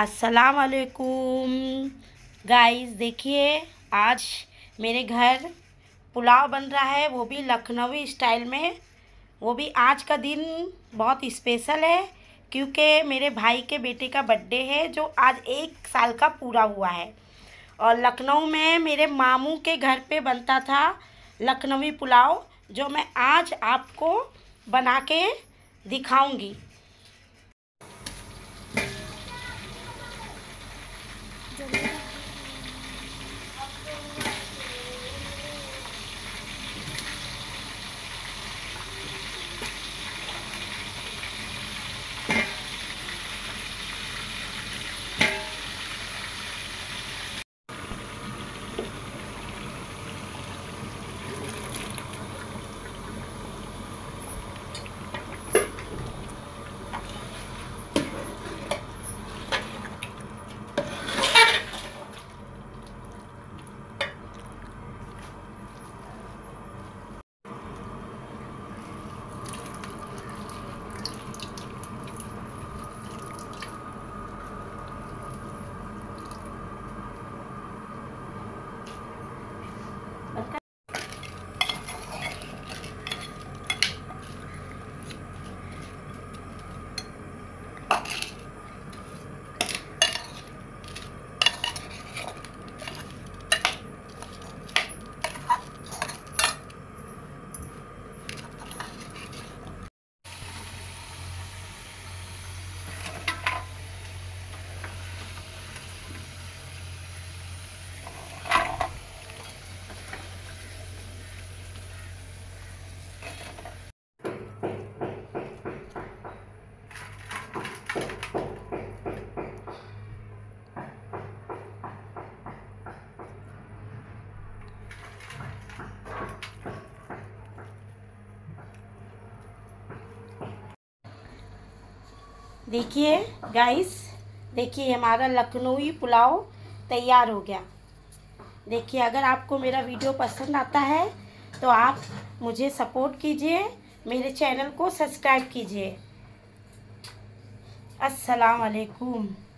अस्सलाम वालेकुम गाइस देखिए आज मेरे घर पुलाव बन रहा है वो भी लखनवी स्टाइल में वो भी आज का दिन बहुत स्पेशल है क्योंकि मेरे भाई के बेटे का बर्थडे है जो आज एक साल का पूरा हुआ है और लखनऊ में मेरे मामू के घर पे बनता था लखनवी पुलाव जो मैं आज आपको बना के दिखाऊंगी देखिए गाइस देखिए हमारा लखनऊी पुलाव तैयार हो गया देखिए अगर आपको मेरा वीडियो पसंद आता है तो आप मुझे सपोर्ट कीजिए मेरे चैनल को सब्सक्राइब कीजिए अस्सलाम वालेकुम